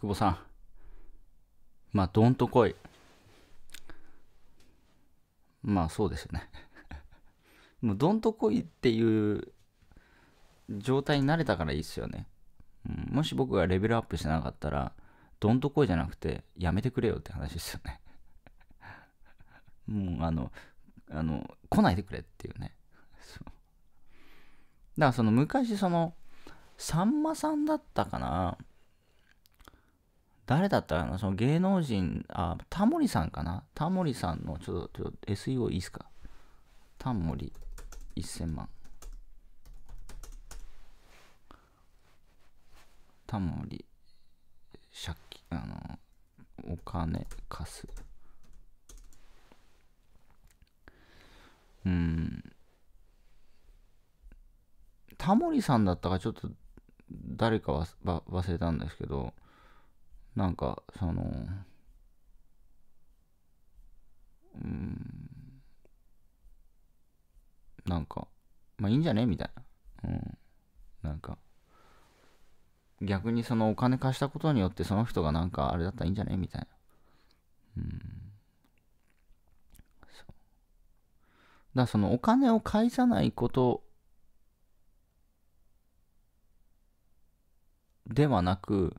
久保さん。まあ、どんと来い。まあ、そうですよね。もう、どんと来いっていう状態になれたからいいっすよね。うん、もし僕がレベルアップしてなかったら、どんと来いじゃなくて、やめてくれよって話ですよね。もう、あの、あの、来ないでくれっていうね。そうだから、その、昔、その、さんまさんだったかな誰だったらな、その芸能人、あ、タモリさんかなタモリさんの、ちょっと、ちょっと SEO いいっすかタモリ1000万。タモリ、借金、あの、お金貸す。うん。タモリさんだったかちょっと誰かは忘れたんですけど、なんかそのうんなんかまあいいんじゃねみたいなうんなんか逆にそのお金貸したことによってその人がなんかあれだったらいいんじゃねみたいなうんそうだからそのお金を返さないことではなく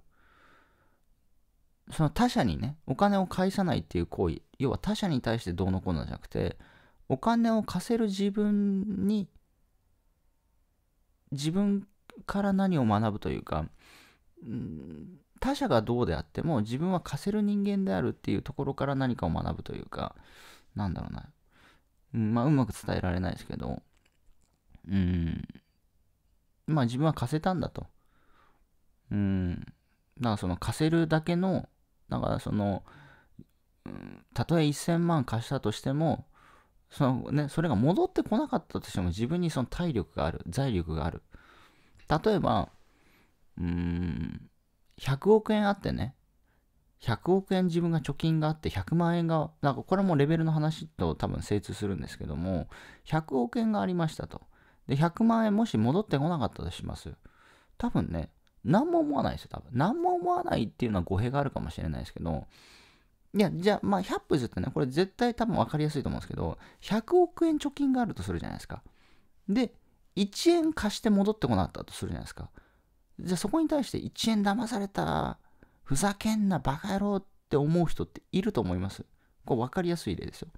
その他者にねお金を返さないっていう行為要は他者に対してどうのこうのじゃなくてお金を貸せる自分に自分から何を学ぶというか、うん、他者がどうであっても自分は貸せる人間であるっていうところから何かを学ぶというかなんだろうな、うん、まあうまく伝えられないですけどうんまあ自分は貸せたんだとうんだからその貸せるだけのだからその、うん、たとえ1000万貸したとしても、そのね、それが戻ってこなかったとしても自分にその体力がある、財力がある。例えば、うーん、100億円あってね、100億円自分が貯金があって100万円が、なんかこれもレベルの話と多分精通するんですけども、100億円がありましたと。で、100万円もし戻ってこなかったとします。多分ね、何も思わないですよ、多分。何も思わないっていうのは語弊があるかもしれないですけど、いや、じゃあ、まあ、100歩譲ってね、これ絶対多分分かりやすいと思うんですけど、100億円貯金があるとするじゃないですか。で、1円貸して戻ってこなかったとするじゃないですか。じゃあ、そこに対して1円騙された、ふざけんな、バカ野郎って思う人っていると思います。これ分かりやすい例ですよ。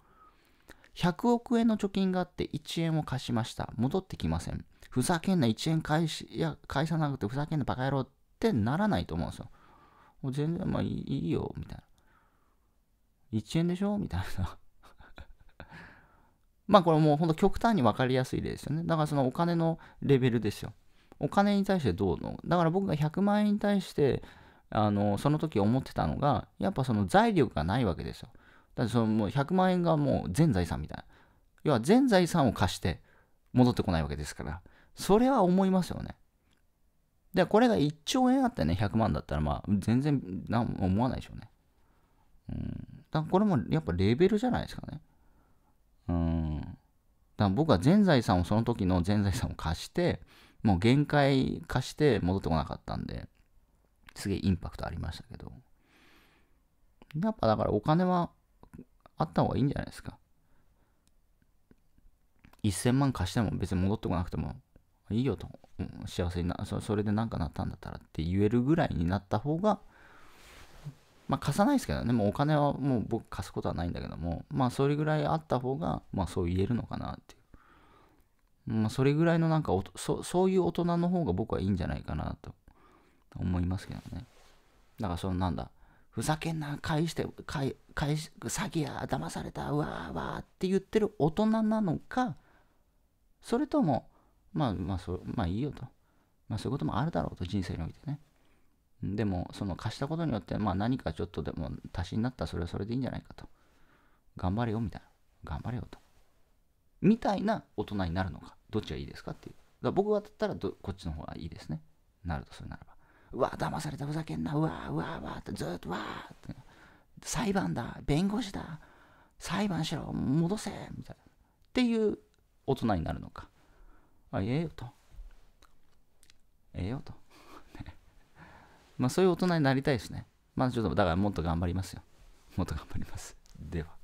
100億円の貯金があって1円を貸しました。戻ってきません。ふざけんな、1円返し、いや、返さなくてふざけんな、バカ野郎ってならないと思うんですよ。もう全然、まあいいよ、みたいな。1円でしょみたいな。まあこれもうほんと極端に分かりやすい例ですよね。だからそのお金のレベルですよ。お金に対してどうの。だから僕が100万円に対して、あの、その時思ってたのが、やっぱその財力がないわけですよ。だってそのもう100万円がもう全財産みたいな。要は全財産を貸して戻ってこないわけですから。それは思いますよね。で、これが1兆円あってね、100万だったら、まあ、全然なん思わないでしょうね。うん。だこれもやっぱレベルじゃないですかね。うん。だから僕は全財産をその時の全財産を貸して、もう限界貸して戻ってこなかったんで、すげえインパクトありましたけど。やっぱだからお金はあった方がいいんじゃないですか。1000万貸しても別に戻ってこなくてもいいよと、うん、幸せになそ、それで何かなったんだったらって言えるぐらいになった方が、まあ貸さないですけどね、もうお金はもう僕貸すことはないんだけども、まあそれぐらいあった方が、まあそう言えるのかなっていう。まあそれぐらいのなんかおそ、そういう大人の方が僕はいいんじゃないかなと思いますけどね。だからそのなんだ、ふざけんな、返して、返返し、詐欺や、騙された、うわーわーって言ってる大人なのか、それとも、まあまあそう、まあいいよと。まあそういうこともあるだろうと、人生においてね。でも、その貸したことによって、まあ何かちょっとでも足しになったらそれはそれでいいんじゃないかと。頑張れよ、みたいな。頑張れよと。みたいな大人になるのか。どっちがいいですかっていう。だ僕はだったらこっちの方がいいですね。なると、それならば。うわ、騙された、ふざけんな、うわ、うわ、うわ、ってずっと、わーって。裁判だ、弁護士だ、裁判しろ、戻せ、みたいな。っていう大人になるのか。あ、ええよと。ええよと。まあそういう大人になりたいですね。まあちょっと、だからもっと頑張りますよ。もっと頑張ります。では。